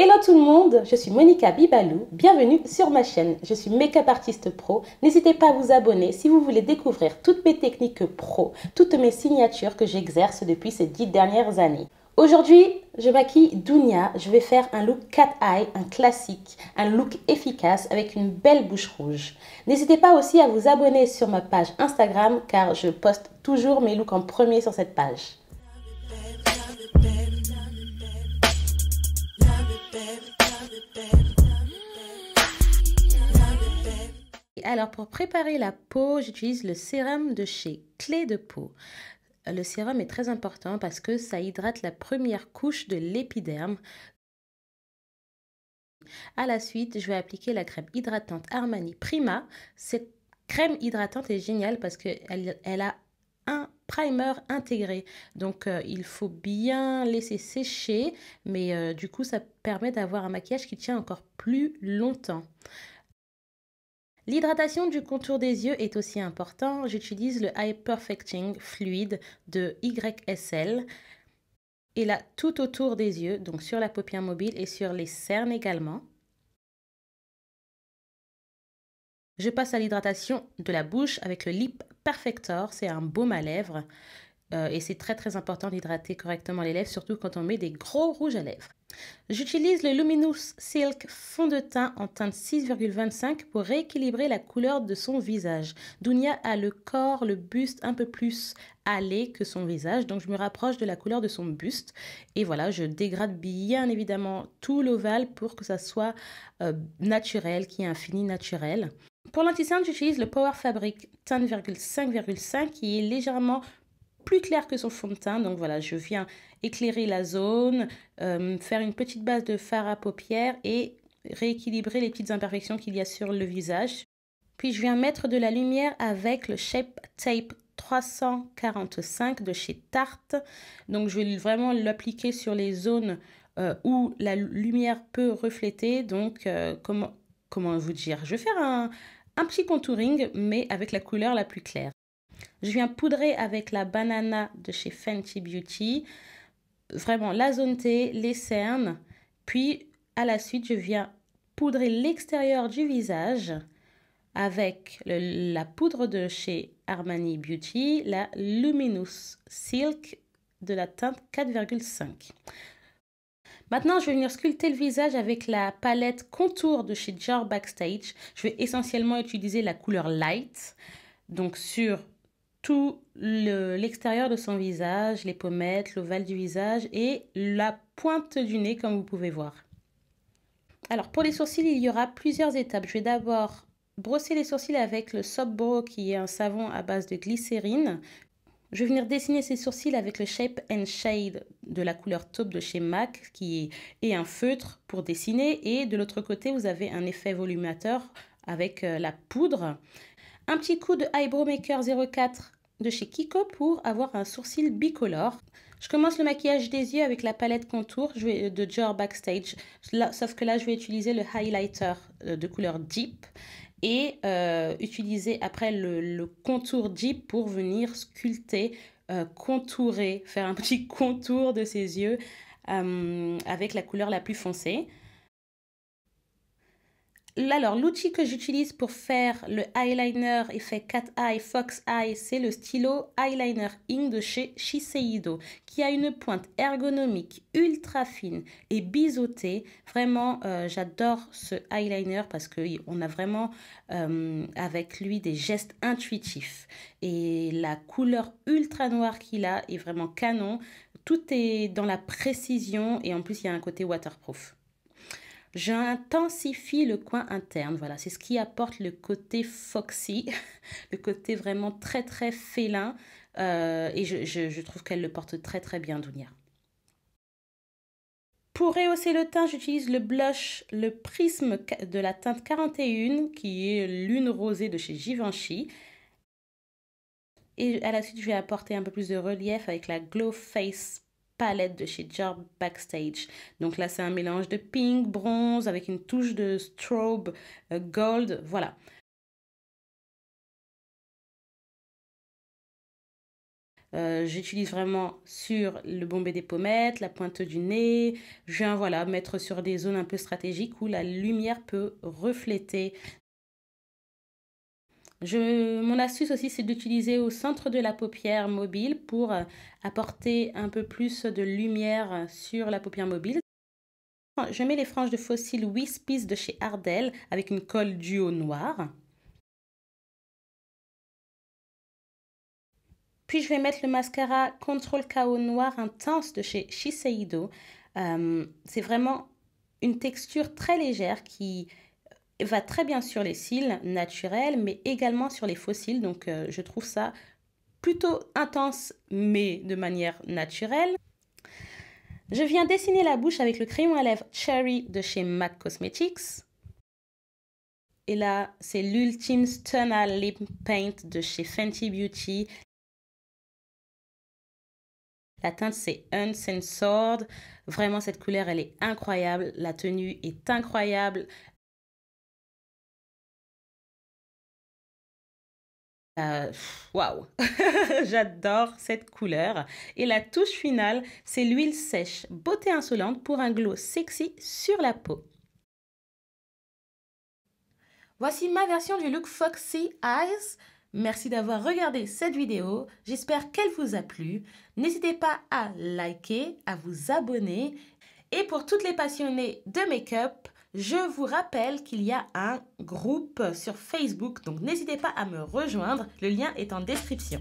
Hello tout le monde, je suis Monica Bibalou, bienvenue sur ma chaîne. Je suis make-up artiste pro. N'hésitez pas à vous abonner si vous voulez découvrir toutes mes techniques pro, toutes mes signatures que j'exerce depuis ces dix dernières années. Aujourd'hui, je maquille Dunia. Je vais faire un look cat eye, un classique, un look efficace avec une belle bouche rouge. N'hésitez pas aussi à vous abonner sur ma page Instagram car je poste toujours mes looks en premier sur cette page. Alors pour préparer la peau, j'utilise le sérum de chez Clé de peau. Le sérum est très important parce que ça hydrate la première couche de l'épiderme. À la suite, je vais appliquer la crème hydratante Armani Prima. Cette crème hydratante est géniale parce qu'elle elle a primer intégré. Donc euh, il faut bien laisser sécher, mais euh, du coup ça permet d'avoir un maquillage qui tient encore plus longtemps. L'hydratation du contour des yeux est aussi important. J'utilise le Eye Perfecting Fluid de YSL. Et là, tout autour des yeux, donc sur la paupière mobile et sur les cernes également. Je passe à l'hydratation de la bouche avec le Lip Perfector, c'est un baume à lèvres. Euh, et c'est très très important d'hydrater correctement les lèvres, surtout quand on met des gros rouges à lèvres. J'utilise le Luminous Silk fond de teint en teinte 6,25 pour rééquilibrer la couleur de son visage. Dunia a le corps, le buste un peu plus allé que son visage, donc je me rapproche de la couleur de son buste. Et voilà, je dégrade bien évidemment tout l'ovale pour que ça soit euh, naturel, qu'il y ait un fini naturel. Pour lanti j'utilise le Power Fabric Teint 5,5 qui est légèrement plus clair que son fond de teint. Donc voilà, je viens éclairer la zone, euh, faire une petite base de fard à paupières et rééquilibrer les petites imperfections qu'il y a sur le visage. Puis je viens mettre de la lumière avec le Shape Tape 345 de chez Tarte. Donc je vais vraiment l'appliquer sur les zones euh, où la lumière peut refléter. Donc euh, comment, comment vous dire Je vais faire un, petit contouring, mais avec la couleur la plus claire. Je viens poudrer avec la banana de chez Fenty Beauty. Vraiment la zone T, les cernes. Puis à la suite, je viens poudrer l'extérieur du visage avec la poudre de chez Armani Beauty, la Luminous Silk de la teinte 4,5. Maintenant, je vais venir sculpter le visage avec la palette contour de chez Jar Backstage. Je vais essentiellement utiliser la couleur light, donc sur tout l'extérieur de son visage, les pommettes, l'ovale du visage et la pointe du nez comme vous pouvez voir. Alors pour les sourcils, il y aura plusieurs étapes. Je vais d'abord brosser les sourcils avec le Soap qui est un savon à base de glycérine. Je vais venir dessiner ses sourcils avec le Shape and Shade de la couleur taupe de chez MAC qui est, un feutre pour dessiner. Et de l'autre côté, vous avez un effet volumateur avec euh, la poudre. Un petit coup de Eyebrow Maker 04 de chez Kiko pour avoir un sourcil bicolore. Je commence le maquillage des yeux avec la palette contour euh, de Dior Backstage, sauf que là je vais utiliser le highlighter euh, de couleur Deep et euh, utiliser après le, contour deep pour venir sculpter, euh, contourer, faire un petit contour de ses yeux euh, avec la couleur la plus foncée alors, l'outil que j'utilise pour faire le eyeliner effet cat eye, fox eye, c'est le stylo Eyeliner Ink de chez Shiseido, qui a une pointe ergonomique ultra fine et biseautée. Vraiment, euh, j'adore ce eyeliner parce qu'on a vraiment euh, avec lui des gestes intuitifs. Et la couleur ultra noire qu'il a est vraiment canon. Tout est dans la précision et en plus, il y a un côté waterproof. J'intensifie le coin interne. Voilà, c'est ce qui apporte le côté foxy, le côté vraiment très très félin. Euh, et je, trouve qu'elle le porte très très bien, Dounia. Pour rehausser le teint, j'utilise le blush, le prisme de la teinte 41, qui est l'une rosée de chez Givenchy. Et à la suite, je vais apporter un peu plus de relief avec la Glow Face palette de chez JAR Backstage. Donc là, c'est un mélange de pink, bronze, avec une touche de strobe euh, gold, voilà. Euh, j'utilise vraiment sur le bombé des pommettes, la pointe du nez. Je viens voilà, mettre sur des zones un peu stratégiques où la lumière peut refléter je, mon astuce aussi, c'est d'utiliser au centre de la paupière mobile pour euh, apporter un peu plus de lumière sur la paupière mobile. Je mets les franges de fossile Whispies de chez Ardell avec une colle duo noire. Puis je vais mettre le mascara Control KO noir intense de chez Shiseido. Euh, c'est vraiment une texture très légère qui, va très bien sur les cils naturels, mais également sur les faux cils. Donc euh, je trouve ça plutôt intense, mais de manière naturelle. Je viens dessiner la bouche avec le crayon à lèvres Cherry de chez MAC Cosmetics. Et là, c'est l'Ultime Stunner Lip Paint de chez Fenty Beauty. La teinte, c'est Uncensored. Vraiment, cette couleur, elle est incroyable. La tenue est incroyable. Euh, waouh wow. J'adore cette couleur. Et la touche finale, c'est l'huile sèche, beauté insolente pour un glow sexy sur la peau. Voici ma version du look Foxy Eyes. Merci d'avoir regardé cette vidéo. J'espère qu'elle vous a plu. N'hésitez pas à liker, à vous abonner. Et pour toutes les passionnées de make-up, je vous rappelle qu'il y a un groupe sur Facebook, donc n'hésitez pas à me rejoindre, le lien est en description.